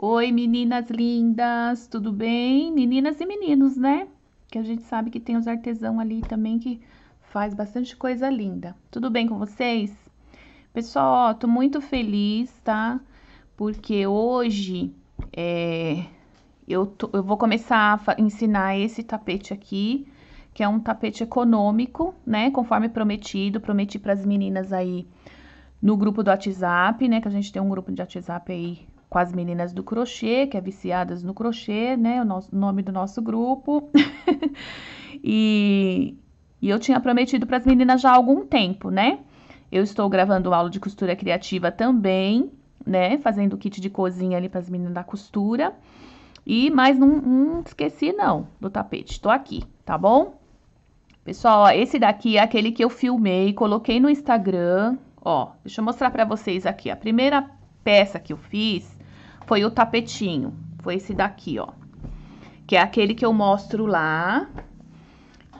Oi, meninas lindas, tudo bem? Meninas e meninos, né? Que a gente sabe que tem os artesãos ali também que faz bastante coisa linda. Tudo bem com vocês? Pessoal, ó, tô muito feliz, tá? Porque hoje é, eu, tô, eu vou começar a ensinar esse tapete aqui, que é um tapete econômico, né? Conforme prometido, prometi para as meninas aí no grupo do WhatsApp, né? Que a gente tem um grupo de WhatsApp aí com as meninas do crochê, que é viciadas no crochê, né? O nosso, nome do nosso grupo. e, e eu tinha prometido para as meninas já há algum tempo, né? Eu estou gravando aula de costura criativa também, né? Fazendo kit de cozinha ali para as meninas da costura. E mais não, esqueci não do tapete. Estou aqui, tá bom? Pessoal, ó, esse daqui é aquele que eu filmei, coloquei no Instagram. Ó, deixa eu mostrar para vocês aqui. A primeira peça que eu fiz foi o tapetinho. Foi esse daqui, ó. Que é aquele que eu mostro lá,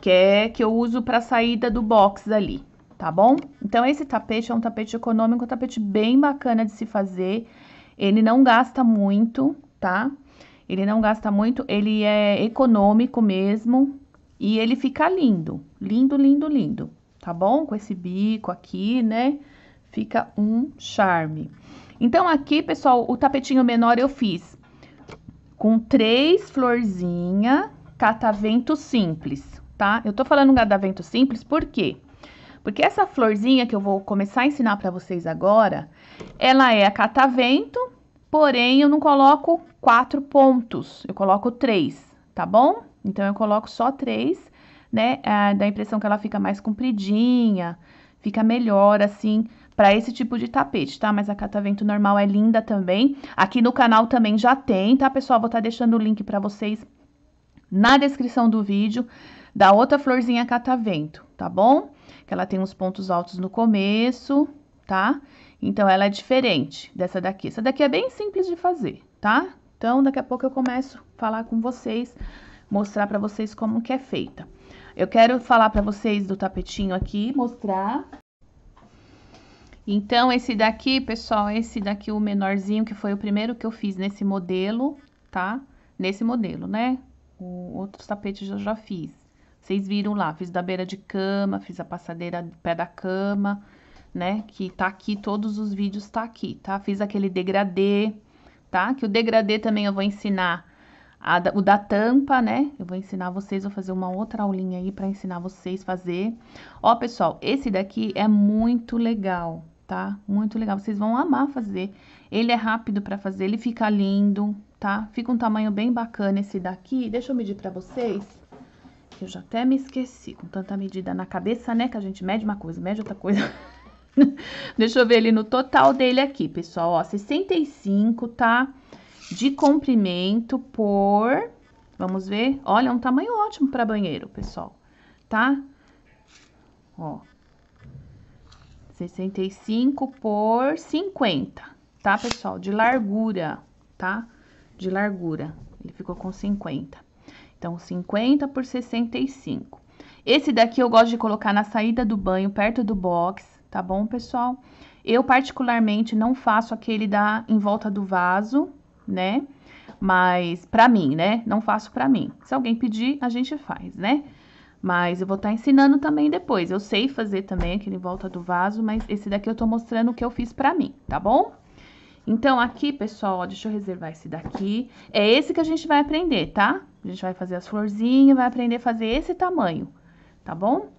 que é que eu uso pra saída do box ali, tá bom? Então, esse tapete é um tapete econômico, um tapete bem bacana de se fazer. Ele não gasta muito, tá? Ele não gasta muito, ele é econômico mesmo e ele fica lindo, lindo, lindo, lindo, tá bom? Com esse bico aqui, né? Fica um charme. Então, aqui, pessoal, o tapetinho menor eu fiz com três florzinhas catavento simples, tá? Eu tô falando um catavento simples por quê? Porque essa florzinha que eu vou começar a ensinar para vocês agora, ela é a catavento, porém eu não coloco quatro pontos, eu coloco três, tá bom? Então, eu coloco só três, né? Da ah, dá a impressão que ela fica mais compridinha, fica melhor, assim, para esse tipo de tapete, tá? Mas a catavento normal é linda também. Aqui no canal também já tem, tá, pessoal? Vou estar tá deixando o link para vocês na descrição do vídeo da outra florzinha catavento, tá bom? Que ela tem uns pontos altos no começo, tá? Então, ela é diferente dessa daqui. Essa daqui é bem simples de fazer, tá? Então, daqui a pouco eu começo a falar com vocês, mostrar para vocês como que é feita. Eu quero falar para vocês do tapetinho aqui, mostrar então, esse daqui, pessoal, esse daqui, o menorzinho, que foi o primeiro que eu fiz nesse modelo, tá? Nesse modelo, né? O, outros tapetes eu já fiz. Vocês viram lá, fiz da beira de cama, fiz a passadeira do pé da cama, né? Que tá aqui, todos os vídeos tá aqui, tá? Fiz aquele degradê, tá? Que o degradê também eu vou ensinar a, o da tampa, né? Eu vou ensinar vocês, vou fazer uma outra aulinha aí para ensinar vocês fazer. Ó, pessoal, esse daqui é muito legal, tá? Muito legal, vocês vão amar fazer. Ele é rápido para fazer, ele fica lindo, tá? Fica um tamanho bem bacana esse daqui. Deixa eu medir para vocês. Eu já até me esqueci, com tanta medida na cabeça, né? Que a gente mede uma coisa, mede outra coisa. Deixa eu ver ele no total dele aqui, pessoal, ó, 65, tá? De comprimento por... Vamos ver? Olha, é um tamanho ótimo para banheiro, pessoal, tá? Ó, 65 por 50, tá, pessoal? De largura, tá? De largura. Ele ficou com 50. Então, 50 por 65. Esse daqui eu gosto de colocar na saída do banho, perto do box, tá bom, pessoal? Eu, particularmente, não faço aquele da em volta do vaso, né? Mas, pra mim, né? Não faço pra mim. Se alguém pedir, a gente faz, né? Mas eu vou estar tá ensinando também depois. Eu sei fazer também aquele em volta do vaso, mas esse daqui eu tô mostrando o que eu fiz pra mim, tá bom? Então, aqui, pessoal, ó, deixa eu reservar esse daqui. É esse que a gente vai aprender, tá? A gente vai fazer as florzinhas, vai aprender a fazer esse tamanho, tá bom?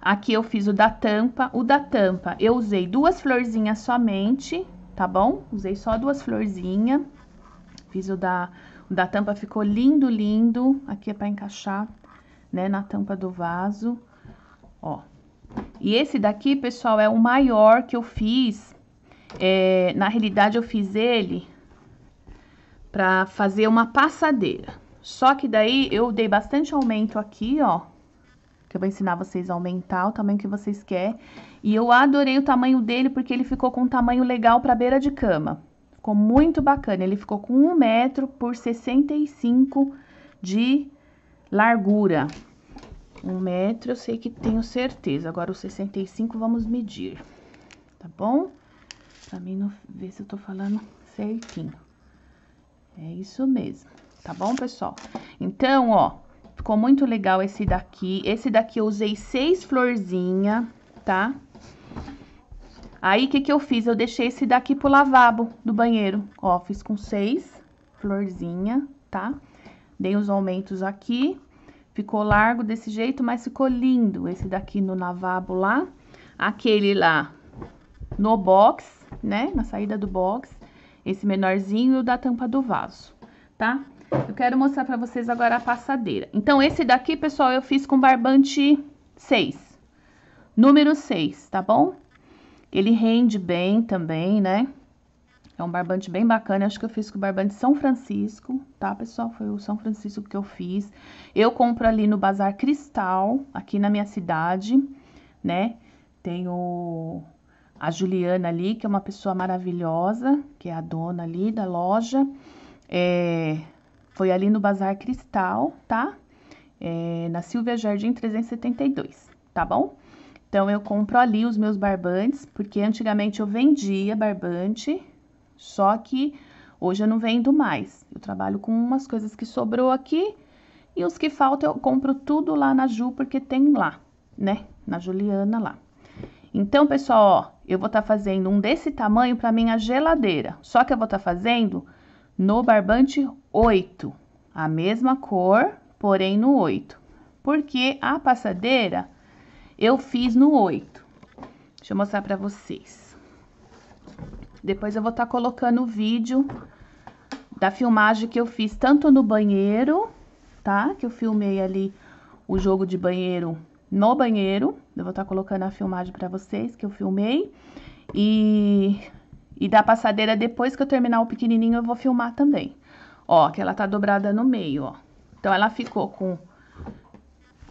Aqui eu fiz o da tampa. O da tampa eu usei duas florzinhas somente, tá bom? Usei só duas florzinhas. Fiz o da, o da tampa, ficou lindo, lindo. Aqui é pra encaixar né, na tampa do vaso, ó. E esse daqui, pessoal, é o maior que eu fiz, é, na realidade eu fiz ele pra fazer uma passadeira. Só que daí eu dei bastante aumento aqui, ó, que eu vou ensinar vocês a aumentar o tamanho que vocês querem. E eu adorei o tamanho dele porque ele ficou com um tamanho legal para beira de cama. Ficou muito bacana, ele ficou com 1 metro por 65 de Largura, um metro eu sei que tenho certeza, agora o 65 vamos medir, tá bom? Pra mim não ver se eu tô falando certinho. É isso mesmo, tá bom, pessoal? Então, ó, ficou muito legal esse daqui. Esse daqui eu usei seis florzinha, tá? Aí, o que que eu fiz? Eu deixei esse daqui pro lavabo do banheiro, ó, fiz com seis florzinha, tá? Tá? Dei os aumentos aqui, ficou largo desse jeito, mas ficou lindo. Esse daqui no navabo lá, aquele lá no box, né, na saída do box, esse menorzinho da tampa do vaso, tá? Eu quero mostrar pra vocês agora a passadeira. Então, esse daqui, pessoal, eu fiz com barbante 6, número 6, tá bom? Ele rende bem também, né? É um barbante bem bacana, acho que eu fiz com o barbante São Francisco, tá, pessoal? Foi o São Francisco que eu fiz. Eu compro ali no Bazar Cristal, aqui na minha cidade, né? Tenho a Juliana ali, que é uma pessoa maravilhosa, que é a dona ali da loja. É, foi ali no Bazar Cristal, tá? É, na Silvia Jardim 372, tá bom? Então, eu compro ali os meus barbantes, porque antigamente eu vendia barbante, só que hoje eu não vendo mais. Eu trabalho com umas coisas que sobrou aqui e os que faltam eu compro tudo lá na Ju, porque tem lá, né? Na Juliana lá. Então, pessoal, ó, eu vou estar tá fazendo um desse tamanho para minha geladeira. Só que eu vou estar tá fazendo no barbante 8. A mesma cor, porém no 8. Porque a passadeira eu fiz no 8. Deixa eu mostrar para vocês. Depois eu vou estar tá colocando o vídeo da filmagem que eu fiz tanto no banheiro, tá? Que eu filmei ali o jogo de banheiro no banheiro. Eu vou estar tá colocando a filmagem para vocês que eu filmei. E, e da passadeira, depois que eu terminar o pequenininho, eu vou filmar também. Ó, que ela tá dobrada no meio, ó. Então, ela ficou com,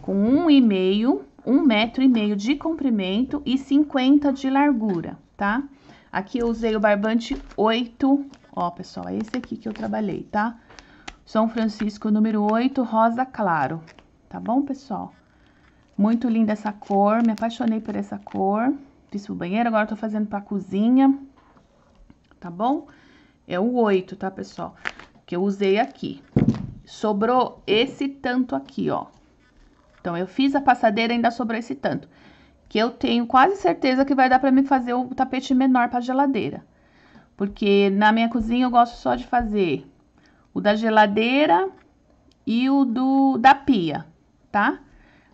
com um e meio, um metro e meio de comprimento e 50 de largura, tá? Aqui eu usei o barbante 8, ó, pessoal, é esse aqui que eu trabalhei, tá? São Francisco número 8, rosa claro, tá bom, pessoal? Muito linda essa cor, me apaixonei por essa cor. Fiz pro banheiro, agora tô fazendo pra cozinha, tá bom? É o 8, tá, pessoal? Que eu usei aqui. Sobrou esse tanto aqui, ó. Então, eu fiz a passadeira e ainda sobrou esse tanto que eu tenho quase certeza que vai dar para mim fazer o tapete menor para geladeira. Porque na minha cozinha eu gosto só de fazer o da geladeira e o do da pia, tá?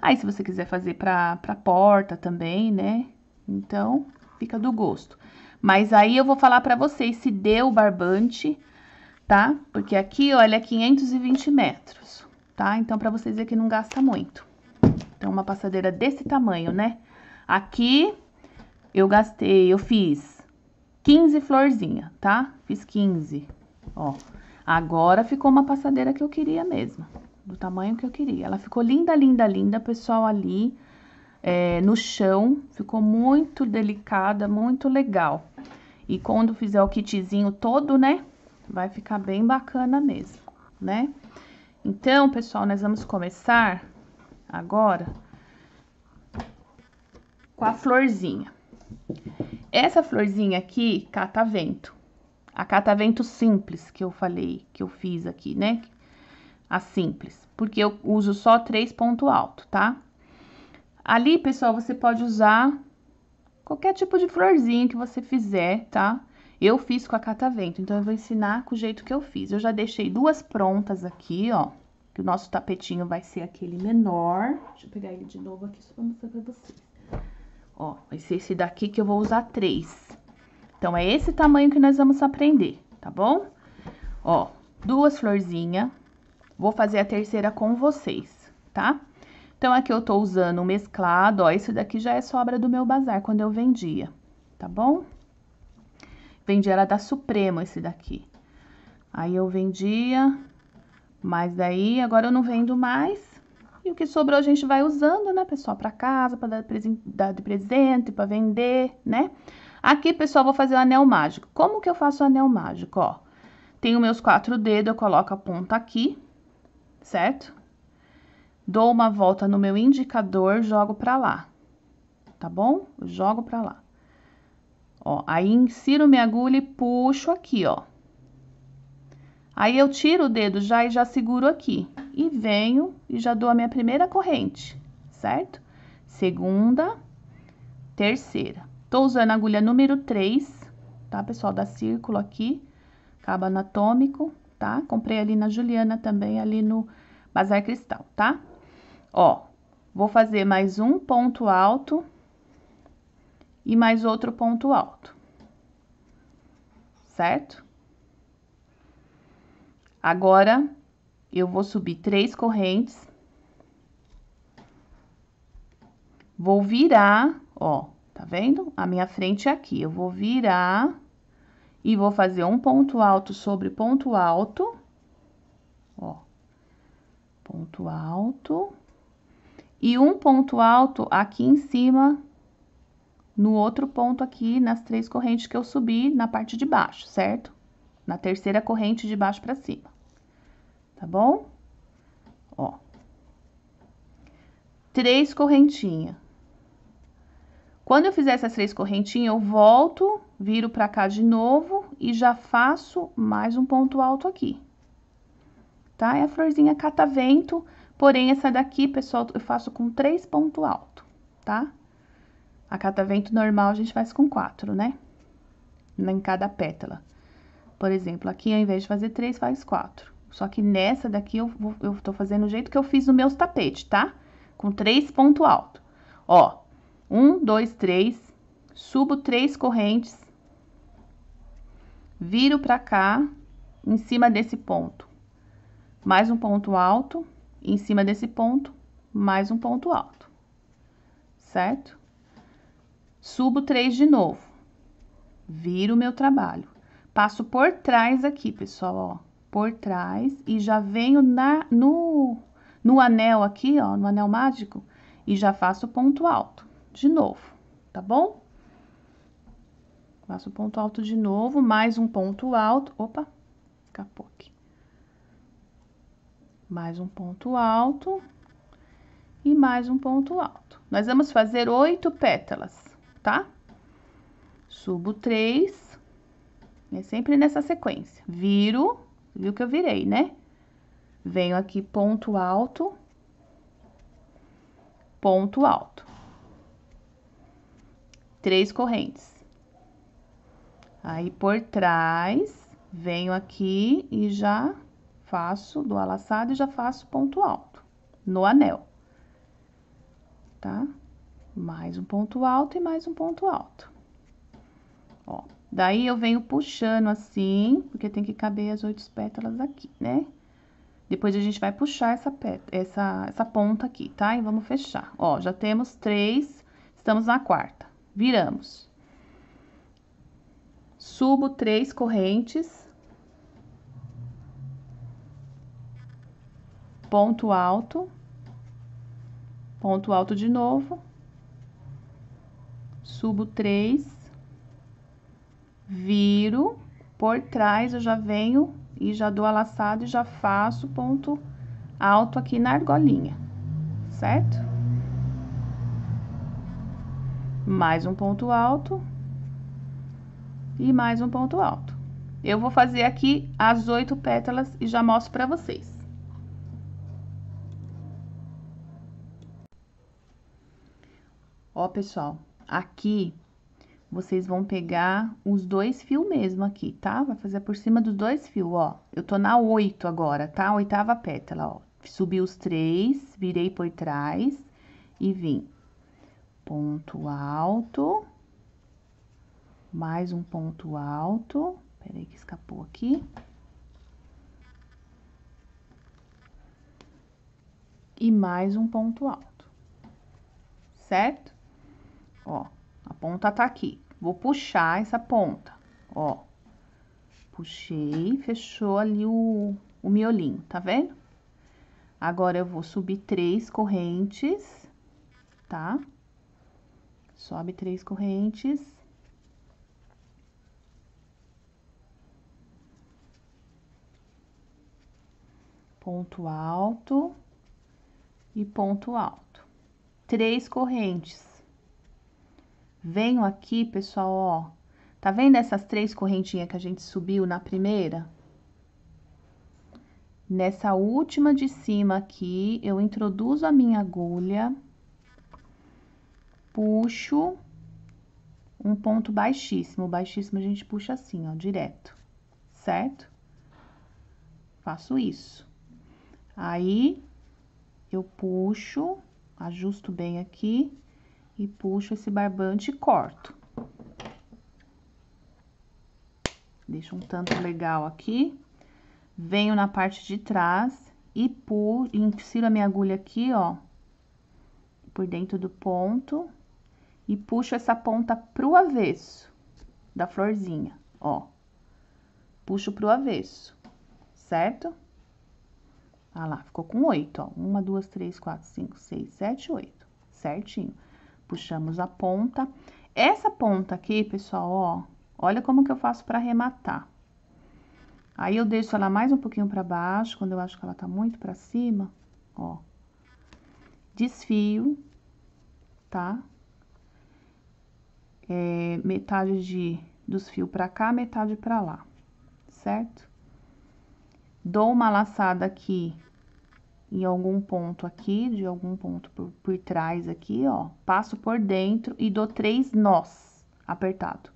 Aí se você quiser fazer para para porta também, né? Então, fica do gosto. Mas aí eu vou falar para vocês se deu o barbante, tá? Porque aqui, olha, é 520 metros, tá? Então, para vocês verem que não gasta muito. Então, uma passadeira desse tamanho, né? Aqui eu gastei, eu fiz 15 florzinhas, tá? Fiz 15, ó. Agora ficou uma passadeira que eu queria mesmo, do tamanho que eu queria. Ela ficou linda, linda, linda, pessoal, ali é, no chão. Ficou muito delicada, muito legal. E quando fizer o kitzinho todo, né, vai ficar bem bacana mesmo, né? Então, pessoal, nós vamos começar agora com a florzinha. Essa florzinha aqui, catavento. A catavento simples que eu falei, que eu fiz aqui, né? A simples, porque eu uso só três ponto alto, tá? Ali, pessoal, você pode usar qualquer tipo de florzinha que você fizer, tá? Eu fiz com a catavento, então eu vou ensinar com o jeito que eu fiz. Eu já deixei duas prontas aqui, ó, que o nosso tapetinho vai ser aquele menor. Deixa eu pegar ele de novo aqui só pra mostrar pra vocês. Ó, vai ser esse daqui que eu vou usar três. Então, é esse tamanho que nós vamos aprender, tá bom? Ó, duas florzinhas. Vou fazer a terceira com vocês, tá? Então, aqui eu tô usando um mesclado, ó. Esse daqui já é sobra do meu bazar, quando eu vendia, tá bom? Vendi era da Supremo, esse daqui. Aí, eu vendia, mas daí, agora eu não vendo mais. E o que sobrou a gente vai usando, né, pessoal, para casa, para dar, dar de presente, para vender, né? Aqui, pessoal, vou fazer o anel mágico. Como que eu faço o anel mágico, ó? Tenho meus quatro dedos, eu coloco a ponta aqui, certo? Dou uma volta no meu indicador, jogo para lá, tá bom? Eu jogo para lá. Ó, aí insiro minha agulha e puxo aqui, ó. Aí eu tiro o dedo já e já seguro aqui. E venho e já dou a minha primeira corrente, certo? Segunda, terceira. Tô usando a agulha número 3, tá, pessoal? Da círculo aqui, cabo anatômico, tá? Comprei ali na Juliana também, ali no Bazar Cristal, tá? Ó, vou fazer mais um ponto alto e mais outro ponto alto, certo? Agora, eu vou subir três correntes. Vou virar, ó, tá vendo? A minha frente é aqui. Eu vou virar e vou fazer um ponto alto sobre ponto alto, ó. Ponto alto. E um ponto alto aqui em cima, no outro ponto aqui, nas três correntes que eu subi, na parte de baixo, certo? Na terceira corrente de baixo para cima tá bom? Ó. Três correntinhas. Quando eu fizer essas três correntinhas, eu volto, viro pra cá de novo e já faço mais um ponto alto aqui. Tá? É a florzinha catavento, porém essa daqui, pessoal, eu faço com três pontos alto, tá? A catavento normal a gente faz com quatro, né? Em cada pétala. Por exemplo, aqui ao invés de fazer três, faz quatro. Só que nessa daqui eu, vou, eu tô fazendo o jeito que eu fiz nos meus tapetes, tá? Com três ponto alto. Ó, um, dois, três, subo três correntes, viro pra cá, em cima desse ponto, mais um ponto alto, em cima desse ponto, mais um ponto alto, certo? Subo três de novo, viro meu trabalho, passo por trás aqui, pessoal, ó por trás e já venho na, no, no anel aqui, ó, no anel mágico, e já faço ponto alto de novo, tá bom? Faço ponto alto de novo, mais um ponto alto, opa, escapou aqui. Mais um ponto alto e mais um ponto alto. Nós vamos fazer oito pétalas, tá? Subo três, é sempre nessa sequência. Viro, viu que eu virei, né? Venho aqui ponto alto, ponto alto. Três correntes. Aí, por trás, venho aqui e já faço, do alaçado e já faço ponto alto no anel. Tá? Mais um ponto alto e mais um ponto alto. Ó, Daí, eu venho puxando assim, porque tem que caber as oito pétalas aqui, né? Depois, a gente vai puxar essa, essa, essa ponta aqui, tá? E vamos fechar. Ó, já temos três, estamos na quarta. Viramos. Subo três correntes. Ponto alto. Ponto alto de novo. Subo três viro por trás, eu já venho e já dou a laçada e já faço ponto alto aqui na argolinha, certo? Mais um ponto alto e mais um ponto alto. Eu vou fazer aqui as oito pétalas e já mostro pra vocês. Ó, pessoal, aqui vocês vão pegar os dois fios mesmo aqui, tá? Vai fazer por cima dos dois fios, ó. Eu tô na oito agora, tá? Oitava pétala, ó. Subi os três, virei por trás e vim. Ponto alto, mais um ponto alto. Peraí que escapou aqui. E mais um ponto alto, certo? Ó, a ponta tá aqui. Vou puxar essa ponta, ó. Puxei, fechou ali o, o miolinho, tá vendo? Agora, eu vou subir três correntes, tá? Sobe três correntes. Ponto alto e ponto alto. Três correntes. Venho aqui, pessoal, ó. Tá vendo essas três correntinhas que a gente subiu na primeira? Nessa última de cima aqui, eu introduzo a minha agulha, puxo um ponto baixíssimo. O baixíssimo a gente puxa assim, ó, direto, certo? Faço isso. Aí, eu puxo, ajusto bem aqui, e puxo esse barbante e corto. Deixo um tanto legal aqui. Venho na parte de trás e pulo, insiro a minha agulha aqui, ó, por dentro do ponto. E puxo essa ponta pro avesso da florzinha, ó. Puxo pro avesso, certo? Ah lá, ficou com oito, ó. Uma, duas, três, quatro, cinco, seis, sete, oito. Certinho puxamos a ponta. Essa ponta aqui, pessoal, ó, olha como que eu faço para arrematar. Aí, eu deixo ela mais um pouquinho para baixo, quando eu acho que ela tá muito para cima, ó. Desfio, tá? É, metade de, dos fios para cá, metade para lá, certo? Dou uma laçada aqui em algum ponto aqui, de algum ponto por, por trás aqui, ó. Passo por dentro e dou três nós apertado.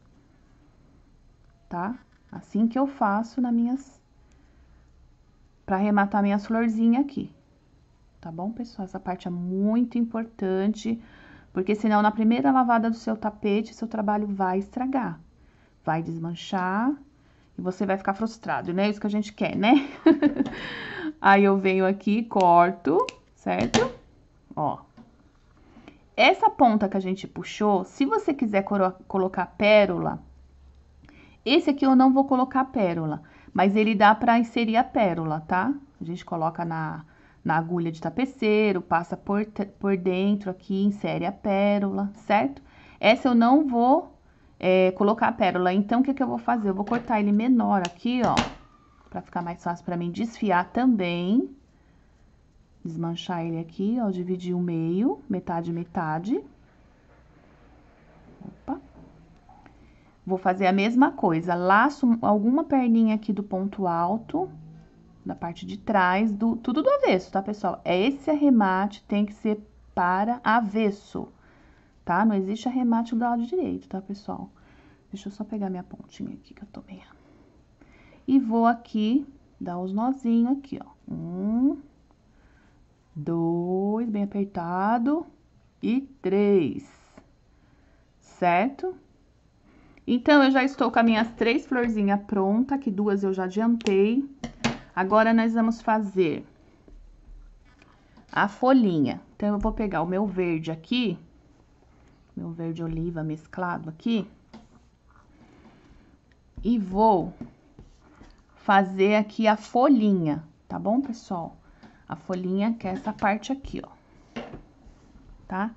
Tá? Assim que eu faço na minhas... Pra arrematar minhas florzinhas aqui. Tá bom, pessoal? Essa parte é muito importante, porque senão na primeira lavada do seu tapete, seu trabalho vai estragar. Vai desmanchar e você vai ficar frustrado, não é isso que a gente quer, né? Aí eu venho aqui, corto, certo? Ó. Essa ponta que a gente puxou, se você quiser colocar pérola, esse aqui eu não vou colocar pérola, mas ele dá para inserir a pérola, tá? A gente coloca na, na agulha de tapeceiro, passa por, por dentro aqui, insere a pérola, certo? Essa eu não vou é, colocar a pérola, então o que, que eu vou fazer? Eu vou cortar ele menor aqui, ó, para ficar mais fácil para mim desfiar também. Desmanchar ele aqui, ó, dividir o meio, metade, metade. Opa. Vou fazer a mesma coisa, laço alguma perninha aqui do ponto alto, da parte de trás, do tudo do avesso, tá, pessoal? É esse arremate, tem que ser para avesso, tá? Não existe arremate do lado direito, tá, pessoal? Deixa eu só pegar minha pontinha aqui que eu tô meio e vou aqui dar os nozinhos aqui, ó. Um, dois, bem apertado, e três, certo? Então, eu já estou com as minhas três florzinhas prontas, que duas eu já adiantei. Agora, nós vamos fazer a folhinha. Então, eu vou pegar o meu verde aqui, meu verde oliva mesclado aqui, e vou fazer aqui a folhinha, tá bom, pessoal? A folhinha que é essa parte aqui, ó. Tá?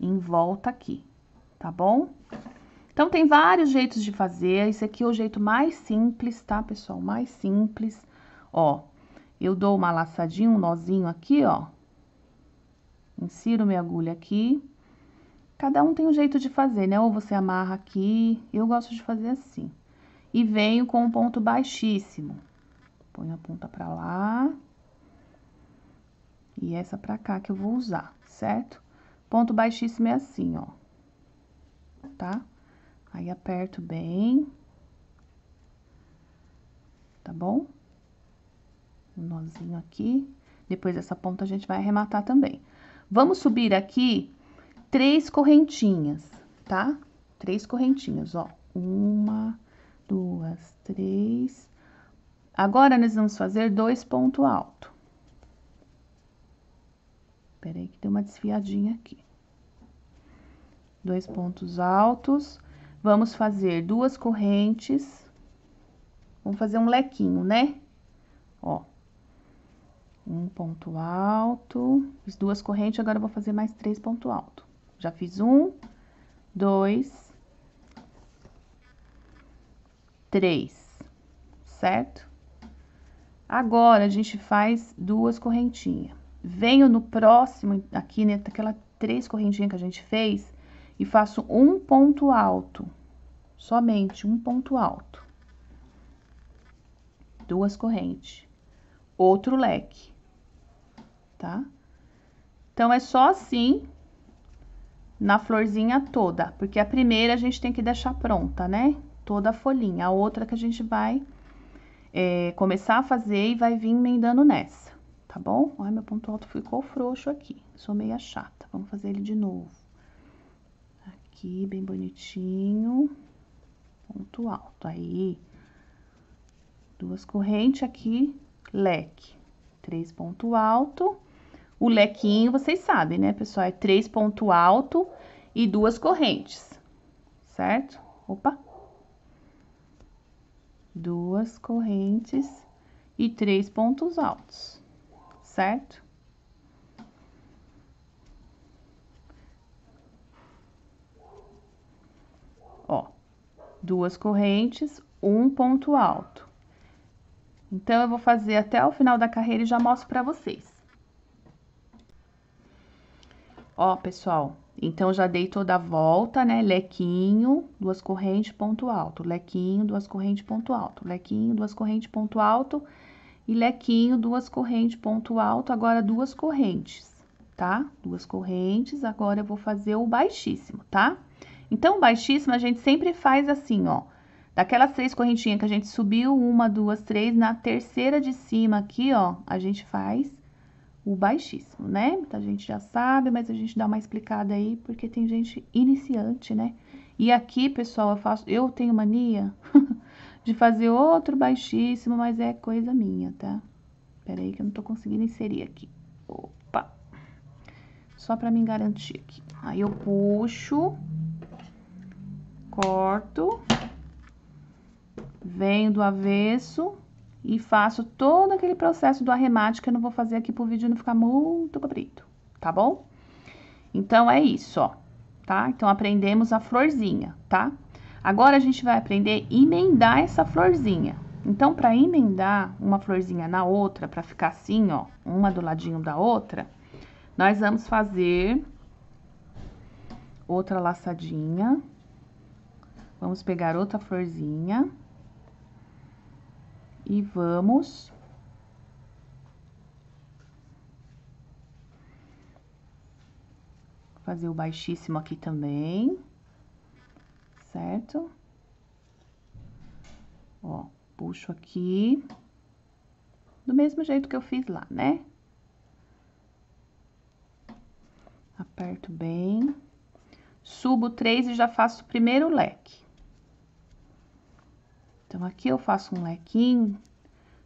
Em volta aqui, tá bom? Então, tem vários jeitos de fazer. Esse aqui é o jeito mais simples, tá, pessoal? Mais simples. Ó, eu dou uma laçadinha, um nozinho aqui, ó. Insiro minha agulha aqui. Cada um tem um jeito de fazer, né? Ou você amarra aqui. Eu gosto de fazer assim e venho com um ponto baixíssimo. Ponho a ponta pra lá. E essa pra cá que eu vou usar, certo? Ponto baixíssimo é assim, ó. Tá? Aí, aperto bem. Tá bom? Um nozinho aqui. Depois dessa ponta, a gente vai arrematar também. Vamos subir aqui três correntinhas, tá? Três correntinhas, ó. Uma, duas, três. Agora, nós vamos fazer dois ponto alto. Peraí que deu uma desfiadinha aqui. Dois pontos altos. Vamos fazer duas correntes. Vamos fazer um lequinho, né? Ó. Um ponto alto. Fiz duas correntes, agora eu vou fazer mais três ponto alto. Já fiz um, dois, três, certo? Agora, a gente faz duas correntinhas. Venho no próximo, aqui, né, aquela três correntinhas que a gente fez, e faço um ponto alto, somente um ponto alto. Duas correntes. Outro leque, tá? Então, é só assim na florzinha toda, porque a primeira a gente tem que deixar pronta, né? toda a folhinha. A outra que a gente vai é, começar a fazer e vai vir emendando nessa, tá bom? Olha, meu ponto alto ficou frouxo aqui, sou meia chata. Vamos fazer ele de novo. Aqui, bem bonitinho. Ponto alto, aí. Duas correntes aqui, leque. Três ponto alto. O lequinho, vocês sabem, né, pessoal? É três ponto alto e duas correntes, certo? Opa, duas correntes e três pontos altos, certo? Ó, duas correntes, um ponto alto. Então, eu vou fazer até o final da carreira e já mostro pra vocês. Ó, pessoal, então, já dei toda a volta, né? Lequinho, duas correntes, ponto alto. Lequinho, duas correntes, ponto alto. Lequinho, duas correntes, ponto alto. E lequinho, duas correntes, ponto alto. Agora, duas correntes, tá? Duas correntes. Agora, eu vou fazer o baixíssimo, tá? Então, baixíssimo, a gente sempre faz assim, ó. Daquelas três correntinhas que a gente subiu, uma, duas, três, na terceira de cima aqui, ó, a gente faz o baixíssimo, né? A gente já sabe, mas a gente dá uma explicada aí, porque tem gente iniciante, né? E aqui, pessoal, eu faço, eu tenho mania de fazer outro baixíssimo, mas é coisa minha, tá? Pera aí que eu não tô conseguindo inserir aqui. Opa! Só pra me garantir aqui. Aí eu puxo, corto, venho do avesso, e faço todo aquele processo do arremate que eu não vou fazer aqui pro vídeo não ficar muito comprido, tá bom? Então, é isso, ó, tá? Então, aprendemos a florzinha, tá? Agora, a gente vai aprender a emendar essa florzinha. Então, para emendar uma florzinha na outra, para ficar assim, ó, uma do ladinho da outra, nós vamos fazer outra laçadinha. Vamos pegar outra florzinha e vamos fazer o baixíssimo aqui também, certo? Ó, puxo aqui, do mesmo jeito que eu fiz lá, né? Aperto bem, subo três e já faço o primeiro leque. Então, aqui eu faço um lequinho,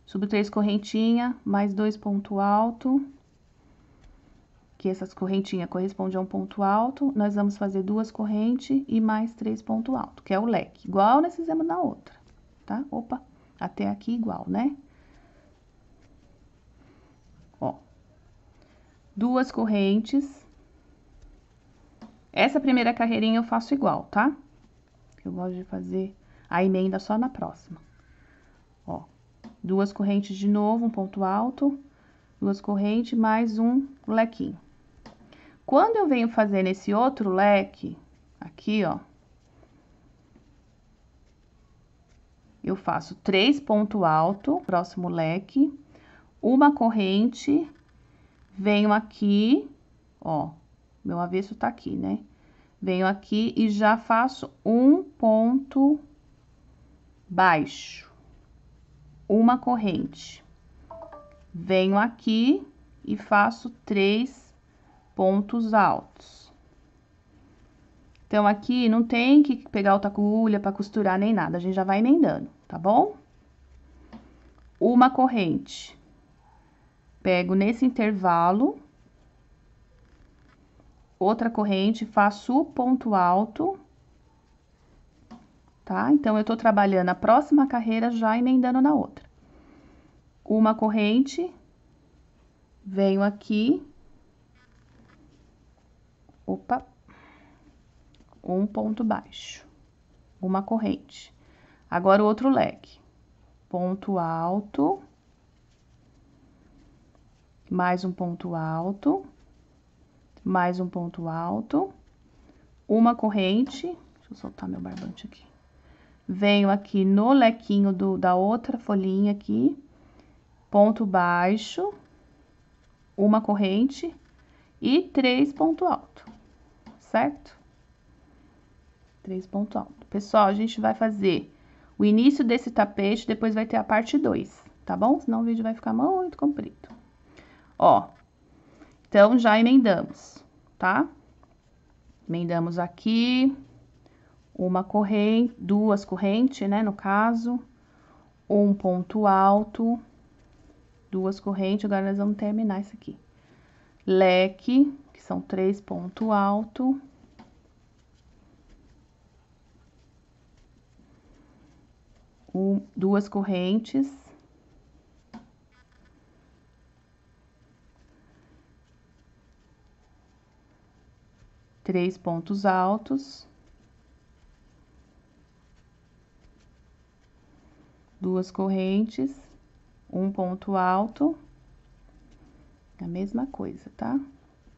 subo três correntinhas, mais dois ponto alto, que essas correntinhas correspondem a um ponto alto, nós vamos fazer duas correntes e mais três ponto alto, que é o leque, igual nós fizemos na outra, tá? Opa, até aqui igual, né? Ó, duas correntes. Essa primeira carreirinha eu faço igual, tá? Eu gosto de fazer a emenda só na próxima. Ó, duas correntes de novo, um ponto alto, duas correntes, mais um lequinho. Quando eu venho fazer nesse outro leque, aqui, ó, eu faço três ponto alto, próximo leque, uma corrente, venho aqui, ó, meu avesso tá aqui, né? Venho aqui e já faço um ponto baixo, uma corrente. Venho aqui e faço três pontos altos. Então, aqui não tem que pegar outra agulha para costurar nem nada, a gente já vai emendando, tá bom? Uma corrente. Pego nesse intervalo, outra corrente, faço o ponto alto tá? Então, eu estou trabalhando a próxima carreira já emendando na outra. Uma corrente, venho aqui. Opa! Um ponto baixo. Uma corrente. Agora, o outro leque. Ponto alto. Mais um ponto alto. Mais um ponto alto. Uma corrente. Deixa eu soltar meu barbante aqui venho aqui no lequinho do, da outra folhinha aqui, ponto baixo, uma corrente e três ponto alto, certo? Três ponto alto. Pessoal, a gente vai fazer o início desse tapete, depois vai ter a parte 2, tá bom? Senão o vídeo vai ficar muito comprido. Ó, então já emendamos, tá? Emendamos aqui, uma corrente, duas correntes, né, no caso, um ponto alto, duas correntes, agora nós vamos terminar isso aqui. Leque, que são três ponto alto. Um, duas correntes. Três pontos altos. duas correntes, um ponto alto, a mesma coisa, tá?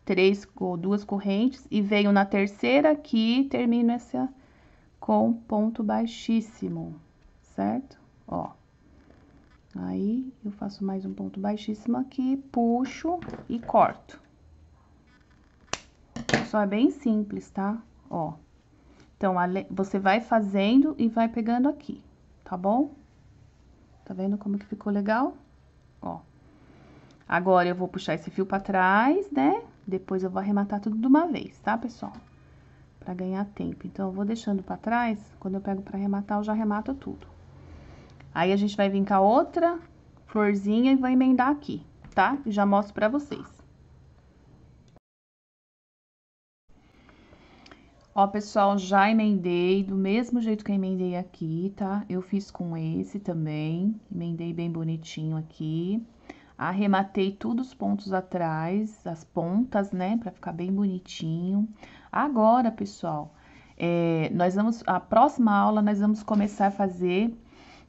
Três ou duas correntes e venho na terceira aqui e termino essa com ponto baixíssimo, certo? Ó. Aí, eu faço mais um ponto baixíssimo aqui, puxo e corto. Só é bem simples, tá? Ó. Então, você vai fazendo e vai pegando aqui, tá bom? Tá vendo como que ficou legal? Ó. Agora, eu vou puxar esse fio pra trás, né? Depois eu vou arrematar tudo de uma vez, tá, pessoal? Pra ganhar tempo. Então, eu vou deixando pra trás, quando eu pego pra arrematar, eu já arremato tudo. Aí, a gente vai vir com a outra florzinha e vai emendar aqui, tá? já mostro pra vocês. Ó, pessoal, já emendei do mesmo jeito que eu emendei aqui, tá? Eu fiz com esse também, emendei bem bonitinho aqui. Arrematei todos os pontos atrás, as pontas, né, pra ficar bem bonitinho. Agora, pessoal, é, nós vamos, a próxima aula, nós vamos começar a fazer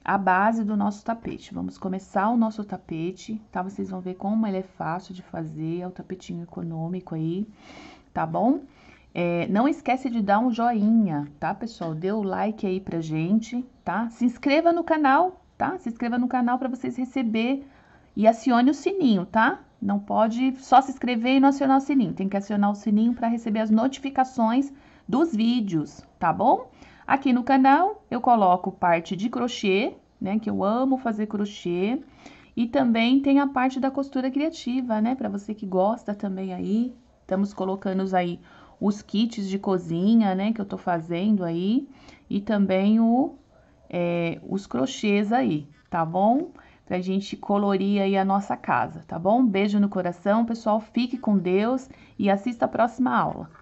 a base do nosso tapete. Vamos começar o nosso tapete, tá? Vocês vão ver como ele é fácil de fazer, é o tapetinho econômico aí, tá bom? Tá bom? É, não esquece de dar um joinha, tá, pessoal? Dê o like aí pra gente, tá? Se inscreva no canal, tá? Se inscreva no canal para vocês receber e acione o sininho, tá? Não pode só se inscrever e não acionar o sininho. Tem que acionar o sininho para receber as notificações dos vídeos, tá bom? Aqui no canal eu coloco parte de crochê, né, que eu amo fazer crochê. E também tem a parte da costura criativa, né, para você que gosta também aí. Estamos colocando aí os kits de cozinha, né, que eu tô fazendo aí, e também o, é, os crochês aí, tá bom? Pra gente colorir aí a nossa casa, tá bom? Beijo no coração, pessoal, fique com Deus e assista a próxima aula.